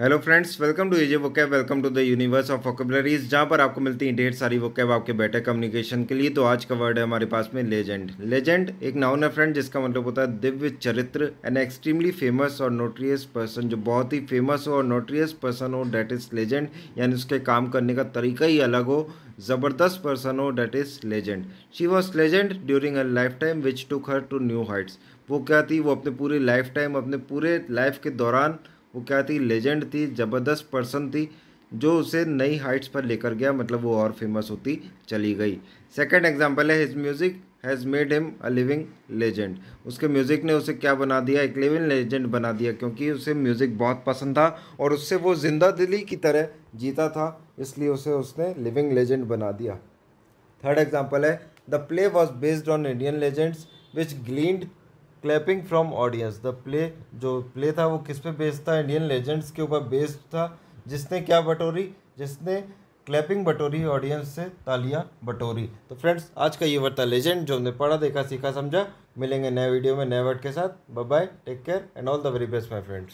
hello friends welcome to AJ vocab welcome to the universe of vocabularies जहाँ पर आपको मिलती हैं ढेर सारी वोकैब आपके बेटर कम्युनिकेशन के लिए तो आज का वर्ड है हमारे पास में लेजेंड लेजेंड एक नाउन है फ्रेंड जिसका मतलब होता है दिव्य चरित्र एन एक्सट्रीमली फेमस और नोट्रियस पर्सन जो बहुत ही फेमस हो और नोट्रियस पर्सन हो डैट इज़ लेजेंड यानी उसके काम करने का तरीका ही अलग हो ज़बरदस्त पर्सन हो that is legend she was legend during a lifetime which to her to new heights वो क्या थी वो अपने पूरी लाइफ टाइम अपने पूरे लाइफ के दौरान वो क्या थी लेजेंड थी ज़बरदस्त पर्सन थी जो उसे नई हाइट्स पर लेकर गया मतलब वो और फेमस होती चली गई सेकंड एग्जांपल है his music has made him a living legend उसके म्यूज़िक ने उसे क्या बना दिया एक लिविंग लेजेंड बना दिया क्योंकि उसे म्यूज़िक बहुत पसंद था और उससे वो जिंदा दिली की तरह जीता था इसलिए उसे उसने लिविंग लेजेंड बना दिया थर्ड एग्जाम्पल है the play was based on Indian legends which gleed clapping from audience the play जो प्ले था वो किस पे बेस्ड था इंडियन लेजेंड्स के ऊपर बेस्ड था जिसने क्या बटोरी जिसने क्लैपिंग बटोरी ऑडियंस से तालियां बटोरी तो फ्रेंड्स आज का ये वर्ता लेजेंड जो हमने पढ़ा देखा सीखा समझा मिलेंगे नए वीडियो में नए वर्ड के साथ bye bye take care and all the very best my friends